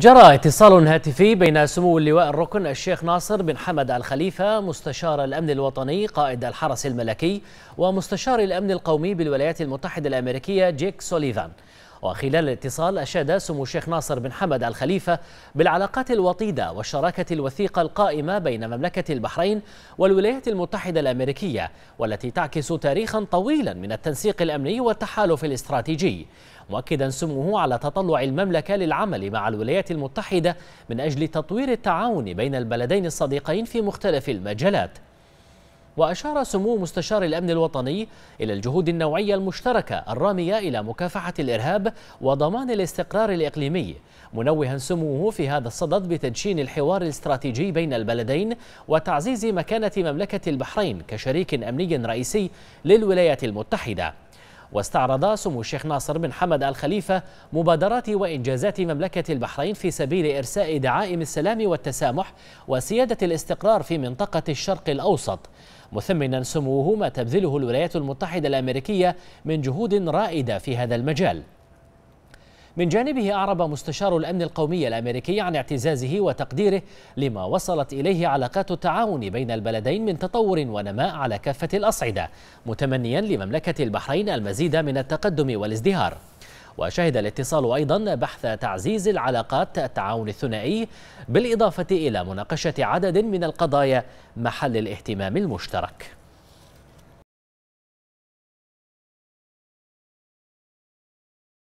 جرى اتصال هاتفي بين سمو اللواء الركن الشيخ ناصر بن حمد الخليفة مستشار الأمن الوطني قائد الحرس الملكي ومستشار الأمن القومي بالولايات المتحدة الأمريكية جيك سوليفان وخلال الاتصال أشاد سمو الشيخ ناصر بن حمد الخليفة بالعلاقات الوطيدة والشراكة الوثيقة القائمة بين مملكة البحرين والولايات المتحدة الأمريكية والتي تعكس تاريخا طويلا من التنسيق الأمني والتحالف الاستراتيجي مؤكدا سموه على تطلع المملكة للعمل مع الولايات المتحدة من أجل تطوير التعاون بين البلدين الصديقين في مختلف المجالات وأشار سمو مستشار الأمن الوطني إلى الجهود النوعية المشتركة الرامية إلى مكافحة الإرهاب وضمان الاستقرار الإقليمي منوها سموه في هذا الصدد بتدشين الحوار الاستراتيجي بين البلدين وتعزيز مكانة مملكة البحرين كشريك أمني رئيسي للولايات المتحدة واستعرض سمو الشيخ ناصر بن حمد الخليفة مبادرات وإنجازات مملكة البحرين في سبيل إرساء دعائم السلام والتسامح وسيادة الاستقرار في منطقة الشرق الأوسط مثمنا سموه ما تبذله الولايات المتحدة الأمريكية من جهود رائدة في هذا المجال من جانبه أعرب مستشار الأمن القومي الأمريكي عن اعتزازه وتقديره لما وصلت إليه علاقات التعاون بين البلدين من تطور ونماء على كافة الأصعدة متمنيا لمملكة البحرين المزيد من التقدم والازدهار وشهد الاتصال أيضا بحث تعزيز العلاقات التعاون الثنائي بالإضافة إلى مناقشة عدد من القضايا محل الاهتمام المشترك